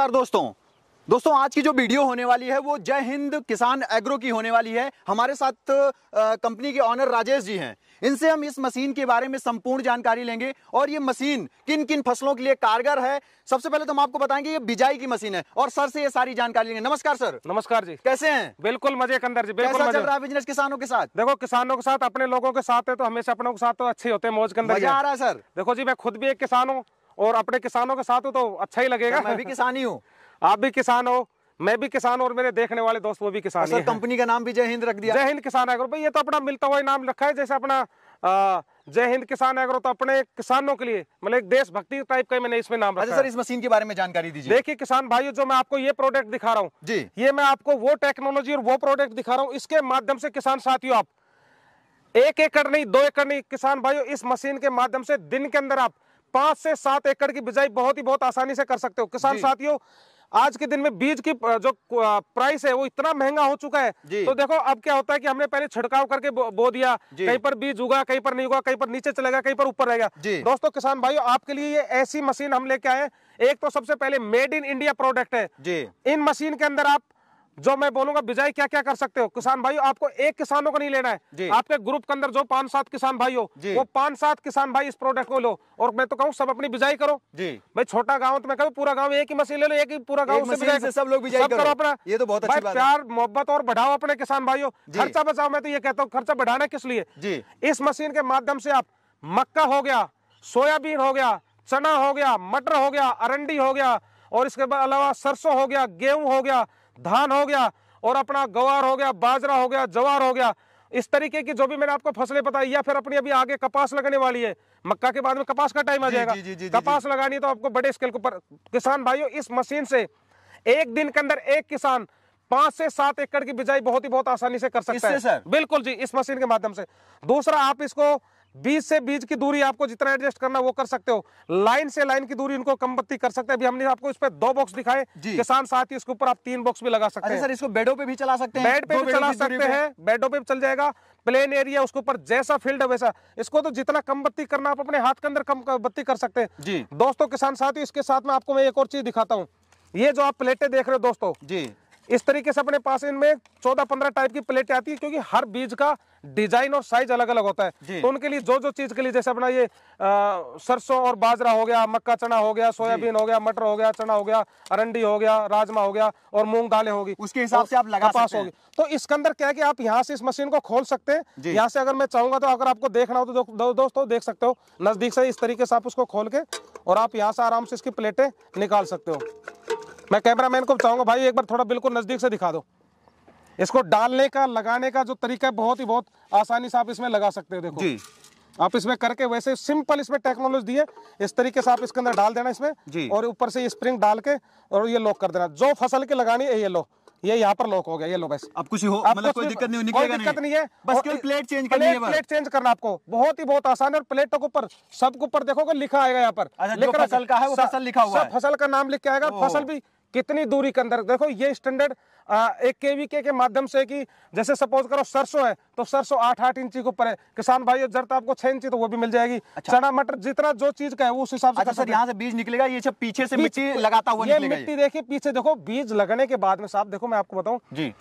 नमस्कार दोस्तों दोस्तों आज की जो वीडियो होने वाली है वो जय हिंद किसान एग्रो की होने वाली है हमारे साथ कंपनी के ऑनर राजेश जी हैं इनसे हम इस मशीन के बारे में संपूर्ण जानकारी लेंगे और ये मशीन किन किन फसलों के लिए कारगर है सबसे पहले तो हम आपको बताएंगे ये बिजाई की मशीन है और सर से ये सारी जानकारी लेंगे नमस्कार सर नमस्कार जी कैसे हैं बिल्कुल मजे के अंदर जी बिल्कुल मजे। चल रहा है बिजनेस किसानों के साथ देखो किसानों के साथ अपने लोगों के साथ है तो हमेशा अपनों के साथ तो अच्छे होते हैं मौज के अंदर मजा आ रहा है सर देखो जी मैं खुद भी एक किसान हूँ और अपने किसानों के साथ हो तो अच्छा ही लगेगा मैं भी किसान ही हूँ आप भी किसान हो मैं भी किसान और मेरे देखने वाले दोस्त वो भी किसान सर कंपनी का नाम भी जय हिंद रख दिया जय हिंद किसान एग्रो भाई ये तो अपना मिलता हुआ नाम रखा है जैसे अपना जय हिंद किसान एग्रो तो अपने किसानों के लिए मतलब एक देशभक्ति टाइप का मैंने इसमें नाम अच्छा रखा सर इस मशीन के बारे में जानकारी दीजिए देखिए किसान भाइयों जो मैं आपको ये प्रोडक्ट दिखा रहा हूँ जी ये मैं आपको वो टेक्नोलॉजी और वो प्रोडक्ट दिखा रहा हूँ इसके माध्यम से किसान साथियों आप एक एकड़ नहीं दो एकड़ नहीं किसान भाइयों इस मशीन के माध्यम से दिन के अंदर आप पांच से सात एकड़ की बिजाई बहुत ही बहुत आसानी से कर सकते हो किसान साथियों आज के दिन में बीज की जो प्राइस है वो इतना महंगा हो चुका है तो देखो अब क्या होता है कि हमने पहले छिड़काव करके बो दिया कहीं पर बीज उगा कहीं पर नहीं उगा कहीं पर नीचे चलेगा कहीं पर ऊपर रहेगा दोस्तों किसान भाइयों आपके लिए ये ऐसी मशीन हम लेके आए एक तो सबसे पहले मेड इन इंडिया प्रोडक्ट है इन मशीन के अंदर आप जो मैं बोलूंगा बिजाई क्या क्या कर सकते हो किसान भाई आपको एक किसानों को नहीं लेना है आपके ग्रुप के अंदर जो पांच सात किसान भाई हो वो पांच सात किसान भाई इस प्रोडक्ट को लो और मैं तो कहूँ सब अपनी बिजाई करो जी भाई छोटा गाँव तो मैं कहूँ पूरा गाँव एक ही मशीन ले लो एक ही पूरा गाँव सब लोग करो अपना ये तो बहुत प्यार मोहब्बत और बढ़ाओ अपने किसान भाई खर्चा बचाओ मैं तो ये कहता हूँ खर्चा बढ़ाना किस लिए इस मशीन के माध्यम से आप मक्का हो गया सोयाबीन हो गया चना हो गया मटर हो गया अरंडी हो गया और इसके अलावा सरसों हो गया गेहूं हो गया धान हो गया और अपना गवार हो गया बाजरा हो गया जवार हो गया इस तरीके की जो भी मैंने आपको फसलें बताई या फिर अपनी अभी आगे कपास लगने वाली है मक्का के बाद में कपास का टाइम आ जाएगा जी, जी, जी, कपास लगानी तो आपको बड़े स्केल के ऊपर किसान भाइयों इस मशीन से एक दिन के अंदर एक किसान पांच से सात एकड़ की बिजाई बहुत ही बहुत आसानी से कर सकता है बिल्कुल जी इस मशीन के माध्यम से दूसरा आप इसको बीज से बीज की दूरी आपको जितना एडजस्ट करना वो कर सकते हो लाइन से लाइन की दूरी इनको कम बत्ती कर सकते हैं अभी हमने आपको इस पर दो बॉक्स दिखाए किसान साथ ही इसके ऊपर आप तीन बॉक्स भी लगा सकते अच्छा हैं सर इसको बेडो पे भी चला सकते हैं बेड पे भी चला सकते हैं बेडो पे भी चल जाएगा प्लेन एरिया उसके ऊपर जैसा फील्ड है वैसा इसको तो जितना कम बत्ती करना आप अपने हाथ के अंदर कम बत्ती कर सकते हैं जी दोस्तों किसान साथ ही इसके साथ में आपको मैं एक और चीज दिखाता हूँ ये जो आप प्लेटें देख रहे हो दोस्तों जी इस तरीके से अपने पास इनमें चौदह पंद्रह टाइप की प्लेटें आती है क्योंकि हर बीज का डिजाइन और साइज अलग अलग होता है तो उनके लिए जो जो चीज के लिए जैसे अपना ये सरसों और बाजरा हो गया मक्का चना हो गया सोयाबीन हो गया मटर हो गया चना हो गया अरंडी हो गया राजमा हो गया और मूंग दालें होगी उसके हिसाब से आप लगा पास होगी तो इसके अंदर क्या है कि आप यहाँ से इस मशीन को खोल सकते हैं यहाँ से अगर मैं चाहूंगा तो अगर आपको देखना हो तो दोस्तों देख सकते हो नजदीक से इस तरीके से आप उसको खोल के और आप यहाँ से आराम से इसकी प्लेटें निकाल सकते हो मैं कैमरामैन को चाहूंगा भाई एक बार थोड़ा बिल्कुल नज़दीक से दिखा दो इसको डालने का लगाने का जो तरीका है बहुत ही बहुत आसानी से आप इसमें लगा सकते हो देखो जी आप इसमें करके वैसे सिंपल इसमें टेक्नोलॉजी दी है इस तरीके से आप इसके अंदर डाल देना इसमें जी। और ऊपर से स्प्रिंग डाल के और ये लॉक कर देना जो फसल की लगानी है ये लो ये यहाँ पर लॉक हो गया ये लो बस अब कुछ हो मतलब कोई दिक्कत नहीं कोई दिक्कत नहीं है बस केवल प्लेट चेंज करनी है प्लेट चेंज करना आपको बहुत ही बहुत आसान है और प्लेटों के ऊपर सबके ऊपर देखोगे लिखा आएगा यहाँ पर अच्छा, फसल का है वो फसल लिखा हुआ है फसल का नाम लिख के आएगा फसल भी कितनी दूरी के अंदर देखो ये स्टैंडर्ड एक के वी के, के माध्यम से कि जैसे सपोज करो सरसों है तो सरसों आठ आठ इंची के ऊपर है किसान भाई जरूरत तो आपको छह इंची तो वो भी मिल जाएगी अच्छा। चना मटर जितना जो चीज का है उस हिसाब से अच्छा सर यहाँ से बीज निकलेगा ये सब पीछे से मिट्टी लगाता हुआ ये मिट्टी देखिए पीछे देखो बीज लगने के बाद में साहब देखो मैं आपको बताऊँ जी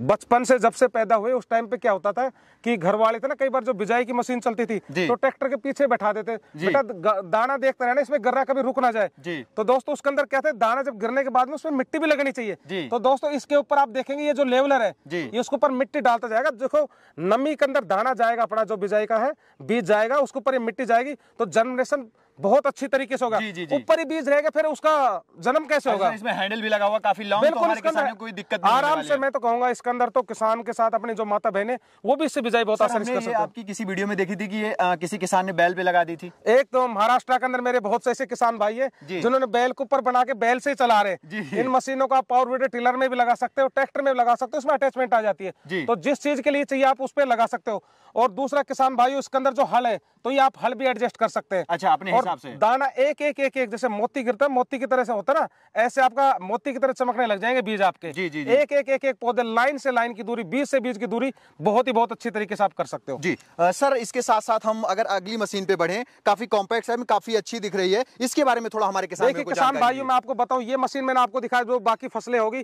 बचपन से जब से पैदा हुए उस टाइम पे क्या होता था कि घर वाले थे ना कई बार जो बिजाई की मशीन चलती थी तो ट्रैक्टर के पीछे बैठा देते बेटा दाना देखते रहना इसमें गर्रा कभी रुक ना जाए तो दोस्तों उसके अंदर क्या था दाना जब गिरने के बाद में उसमें मिट्टी भी लगनी चाहिए तो दोस्तों इसके ऊपर आप देखेंगे ये जो लेवलर है ये उसके ऊपर मिट्टी डालता जाएगा देखो नमी के अंदर दाना जाएगा अपना जो बिजाई का है बीज जाएगा उसके ऊपर ये मिट्टी जाएगी तो जनरेशन बहुत अच्छी तरीके से होगा ऊपर ही बीज रहेगा फिर उसका जन्म कैसे होगा इसमें हैंडल भी लगा हुआ काफी लॉन्ग तो हमारे कोई दिक्कत नहीं आराम से मैं तो कहूंगा इसके अंदर तो किसान के साथ अपनी जो माता बहने वो भी इससे बिजाई बहुत आसानी से आपकी किसी वीडियो में देखी थी कि ये किसी किसान ने बैल पे लगा दी थी एक तो महाराष्ट्र के अंदर मेरे बहुत से ऐसे किसान भाई है जिन्होंने बैल के ऊपर बना के बैल से चला रहे इन मशीनों को आप पावर वीडर टिलर में भी लगा सकते हो ट्रैक्टर में लगा सकते हो उसमें अटैचमेंट आ जाती है तो जिस चीज के लिए चाहिए आप उस पर लगा सकते हो और दूसरा किसान भाई उसके अंदर जो हल है तो ये आप हल भी एडजस्ट कर सकते हैं अच्छा आपने दाना एक एक एक एक जैसे मोती गिरता है मोती की तरह से होता है ना ऐसे आपका मोती की तरह चमकने लग जाएंगे बीज आपके जी जी, एक एक एक एक पौधे लाइन से लाइन की दूरी बीज से बीज की दूरी बहुत ही बहुत अच्छी तरीके से आप कर सकते हो जी सर इसके साथ साथ हम अगर अगली मशीन पे बढ़े काफी कॉम्पैक्ट है काफी अच्छी दिख रही है इसके बारे में थोड़ा हमारे किसान किसान भाइयों में आपको बताऊँ ये मशीन मैंने आपको दिखाया जो बाकी फसलें होगी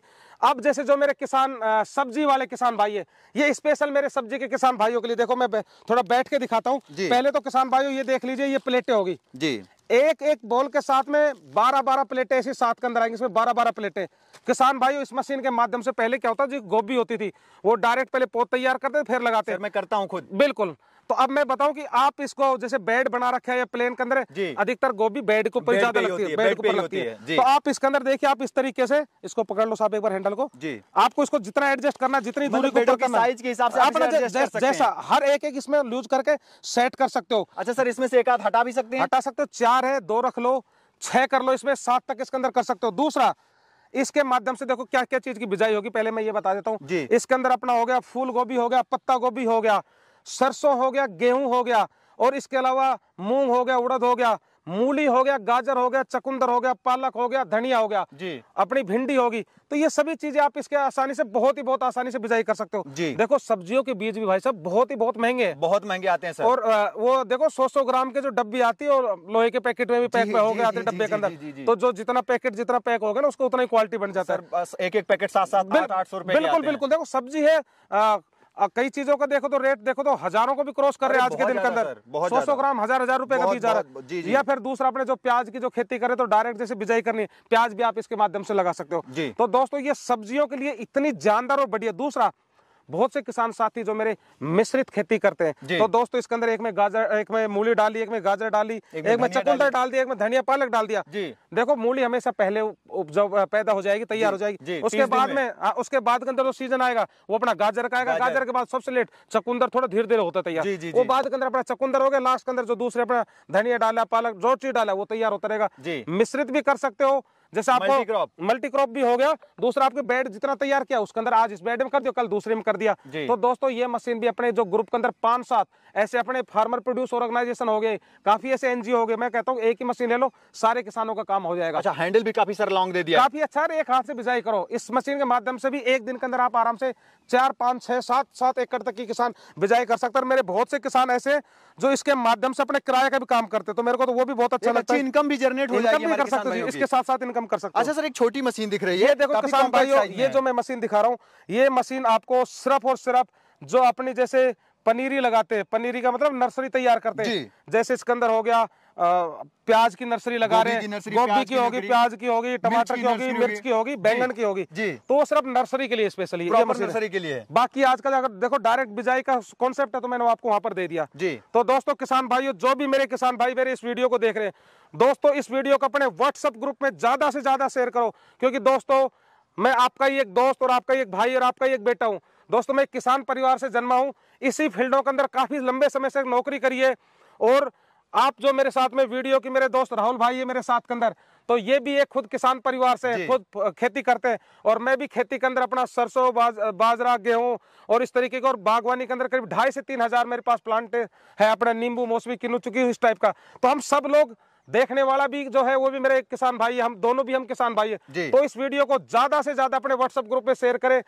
अब जैसे जो मेरे किसान सब्जी वाले किसान भाई है ये स्पेशल मेरे सब्जी के किसान भाइयों के लिए देखो मैं थोड़ा बैठ के दिखाता हूँ पहले तो किसान भाइयों ये देख लीजिए ये प्लेटें होगी जी जी एक एक बॉल के साथ में बारह बारह प्लेटें ऐसी सात के अंदर आएंगी इसमें बारह बारह प्लेटें किसान भाइयों इस मशीन के माध्यम से पहले क्या होता जो गोभी होती थी वो डायरेक्ट पहले पौध तैयार करते थे फिर लगाते मैं करता हूँ खुद बिल्कुल तो अब मैं बताऊं कि आप इसको जैसे बेड बना रखा है या प्लेन के अंदर अधिकतर गोभी बेड के ऊपर ज्यादा लगती है बेड के ऊपर लगती है तो आप इसके अंदर देखिए आप इस तरीके से इसको पकड़ लो साहब एक बार हैंडल को आपको इसको जितना एडजस्ट करना जितनी मतलब दूरी साइज के हिसाब से जैसा हर एक एक इसमें लूज करके सेट कर सकते हो अच्छा सर इसमें से एक आध हटा भी सकते हैं हटा सकते हो चार है दो रख लो छह कर लो इसमें सात तक इसके अंदर कर सकते हो दूसरा इसके माध्यम से देखो क्या क्या चीज की बिजाई होगी पहले मैं ये बता देता हूँ इसके अंदर अपना हो गया फूल गोभी हो गया पत्ता गोभी हो गया सरसों हो गया गेहूं हो गया और इसके अलावा मूंग हो गया उड़द हो गया मूली हो गया गाजर हो गया चकुंदर हो गया पालक हो गया धनिया हो गया जी अपनी भिंडी होगी तो ये सभी चीजें आप इसके आसानी से बहुत ही बहुत आसानी से बिजाई कर सकते हो जी देखो सब्जियों के बीज भी भाई साहब बहुत ही बहुत महंगे हैं बहुत महंगे आते हैं सर और वो देखो सौ सौ ग्राम के जो डब्बी आती है और लोहे के पैकेट में भी पैक हो गए आते हैं डब्बे के अंदर तो जो जितना पैकेट जितना पैक होगा ना उसको उतना ही क्वालिटी बन जाता है एक एक पैकेट सात सात आठ आठ सौ बिल्कुल बिल्कुल देखो सब्जी है कई चीजों का देखो तो रेट देखो तो हजारों को भी क्रॉस कर रहे हैं आज के दिन के अंदर सौ सौ ग्राम हजार हजार रुपए का बीज आ रहा है या फिर दूसरा अपने जो प्याज की जो खेती करे तो डायरेक्ट जैसे बिजाई करनी प्याज भी आप इसके माध्यम से लगा सकते हो तो दोस्तों ये सब्जियों के लिए इतनी जानदार और बढ़िया दूसरा बहुत से किसान साथी जो मेरे मिश्रित खेती करते हैं तो दोस्तों इसके अंदर एक में गाजर एक में मूली डाली एक में गाजर डाली एक, एक में चकुंदर डाल दिया एक में धनिया पालक डाल दिया देखो मूली हमेशा पहले पैदा हो जाएगी तैयार हो जाएगी उसके बाद में हाँ, उसके बाद के अंदर जो सीजन आएगा वो अपना गाजर का आएगा गाजर के बाद सबसे लेट चकुंदर थोड़ा धीरे धीरे होता तैयार वो बाद के अंदर अपना चकुंदर हो गया लास्ट के अंदर जो दूसरे अपना धनिया डाला पालक जो चीज डाला वो तैयार होता रहेगा मिश्रित भी कर सकते हो जैसे आपको मल्टी क्रॉप भी हो गया दूसरा आपके बेड जितना तैयार किया उसके अंदर आज इस बेड में कर दिया कल दूसरे में कर दिया तो दोस्तों ये मशीन भी अपने जो ग्रुप के अंदर पांच सात ऐसे अपने फार्मर प्रोड्यूस ऑर्गेनाइजेशन हो गए काफी ऐसे एनजीओ हो गए मैं कहता हूँ एक ही मशीन ले लो सारे किसानों का काम हो जाएगा अच्छा हैंडल भी काफी सर लॉन्ग दे दिया काफी अच्छा एक हाथ से बिजाई करो इस मशीन के माध्यम से भी एक दिन के अंदर आप आराम से चार पांच छह सात सात एकड़ तक की किसान बिजाई कर सकते हैं मेरे बहुत से किसान ऐसे जो इसके माध्यम से अपने किराए का भी काम करते तो मेरे को तो वो भी बहुत अच्छा लगता है इनकम भी जनरेट हो जाएगी कर सकते इसके साथ साथ इनकम कम कर सकते अच्छा सर एक छोटी मशीन दिख रही है ये देखो किसान भाई ये जो मैं मशीन दिखा रहा हूँ ये मशीन आपको सिर्फ और सिर्फ जो अपनी जैसे पनीरी लगाते हैं पनीरी का मतलब नर्सरी तैयार करते हैं जैसे अंदर हो गया प्याज की नर्सरी लगा रहे हैं गोभी की होगी प्याज की होगी टमाटर की होगी मिर्च की होगी बैंगन की होगी जी तो सिर्फ नर्सरी के लिए स्पेशली नर्सरी के लिए बाकी आजकल अगर देखो डायरेक्ट बिजाई का कॉन्सेप्ट है तो मैंने आपको वहाँ पर दे दिया जी तो दोस्तों किसान भाइयों जो भी मेरे किसान भाई मेरे इस वीडियो को देख रहे हैं दोस्तों इस वीडियो को अपने व्हाट्सएप ग्रुप में ज्यादा से ज्यादा शेयर करो क्योंकि दोस्तों मैं आपका ही एक दोस्त और आपका ही एक भाई और आपका ही एक बेटा हूं दोस्तों मैं एक किसान परिवार से जन्मा हूं इसी फील्डों के अंदर काफ़ी लंबे समय से नौकरी करी है और आप जो मेरे साथ में वीडियो की मेरे दोस्त राहुल भाई है मेरे साथ के अंदर तो ये भी एक खुद किसान परिवार से खुद खेती करते हैं और मैं भी खेती के अंदर अपना सरसों बाज, बाजरा गेहूं और इस तरीके का और बागवानी के अंदर करीब ढाई से तीन हजार मेरे पास प्लांट है अपना नींबू मौसमी किन्नू चुकी इस टाइप का तो हम सब लोग देखने वाला भी जो है वो भी मेरे किसान भाई हम दोनों भी हम किसान भाई है तो इस वीडियो को ज्यादा से ज्यादा अपने व्हाट्सएप ग्रुप में शेयर करें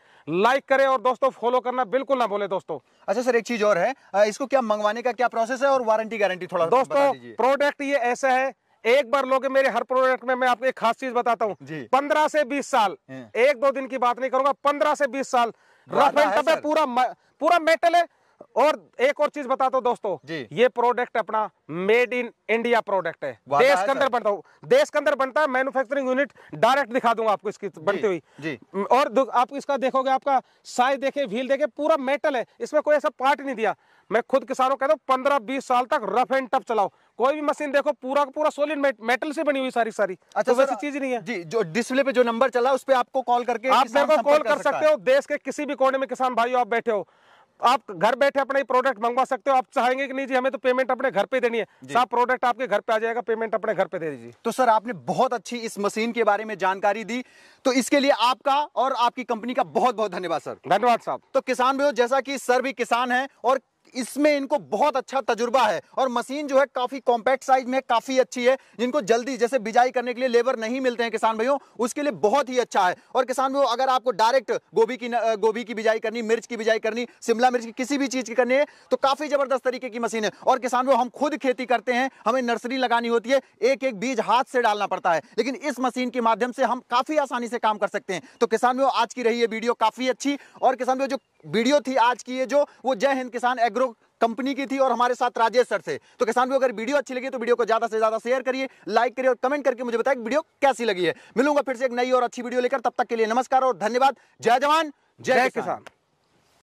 लाइक करें और दोस्तों फॉलो करना बिल्कुल ना बोले दोस्तों अच्छा सर एक चीज और है इसको क्या मंगवाने का क्या प्रोसेस है और वारंटी गारंटी थोड़ा दोस्तों प्रोडक्ट ये ऐसा है एक बार लोगे मेरे हर प्रोडक्ट में मैं आपको एक खास चीज बताता हूँ पंद्रह से बीस साल हाँ। एक दो दिन की बात नहीं करूंगा पंद्रह से बीस साल रफ एंड टफ है पूरा पूरा मेटल है और एक और चीज बता दो दोस्तों जी। ये प्रोडक्ट अपना मेड इन इंडिया प्रोडक्ट है देश के अंदर बनता हूँ देश के अंदर बनता है मैन्युफैक्चरिंग यूनिट डायरेक्ट दिखा दूंगा आपको इसकी बनती हुई जी, और आप इसका देखोगे आपका साइज देखे व्हील देखे पूरा मेटल है इसमें कोई ऐसा पार्ट नहीं दिया मैं खुद किसानों कहता हूँ पंद्रह बीस साल तक रफ एंड टफ चलाओ कोई भी मशीन देखो पूरा पूरा सोलिड मेट, मेटल से बनी हुई सारी सारी अच्छा तो वैसी चीज नहीं है जी जो डिस्प्ले पे जो नंबर चला उस पर आपको कॉल करके आप मेरे को कॉल कर, कर सकते हो देश के किसी भी कोने में किसान भाइयों आप बैठे हो आप घर बैठे अपना ये प्रोडक्ट मंगवा सकते हो आप चाहेंगे कि नहीं जी हमें तो पेमेंट अपने घर पे देनी है सब प्रोडक्ट आपके घर पे आ जाएगा पेमेंट अपने घर पे दे दीजिए तो सर आपने बहुत अच्छी इस मशीन के बारे में जानकारी दी तो इसके लिए आपका और आपकी कंपनी का बहुत बहुत धन्यवाद सर धन्यवाद साहब तो किसान भी जैसा की सर भी किसान है और इसमें इनको बहुत अच्छा तजुर्बा है और मशीन जो है काफ़ी कॉम्पैक्ट साइज में काफ़ी अच्छी है जिनको जल्दी जैसे बिजाई करने के लिए लेबर नहीं मिलते हैं किसान भाइयों उसके लिए बहुत ही अच्छा है और किसान भाइयों अगर आपको डायरेक्ट गोभी की गोभी की बिजाई करनी मिर्च की बिजाई करनी शिमला मिर्च की किसी भी चीज़ की करनी है तो काफ़ी ज़बरदस्त तरीके की मशीन है और किसान भाई हम खुद खेती करते हैं हमें नर्सरी लगानी होती है एक एक बीज हाथ से डालना पड़ता है लेकिन इस मशीन के माध्यम से हम काफ़ी आसानी से काम कर सकते हैं तो किसान भाई आज की रही है वीडियो काफ़ी अच्छी और किसान भाई जो वीडियो थी आज की ये जो वो जय हिंद किसान एग्रो कंपनी की थी और हमारे साथ राजेश सर से तो किसान भी अगर वीडियो अच्छी लगी तो वीडियो को ज्यादा से ज्यादा शेयर करिए लाइक करिए और कमेंट करके मुझे बताइए वीडियो कैसी लगी है मिलूंगा फिर से एक नई और अच्छी वीडियो लेकर तब तक के लिए नमस्कार और धन्यवाद जय जवान जय किसान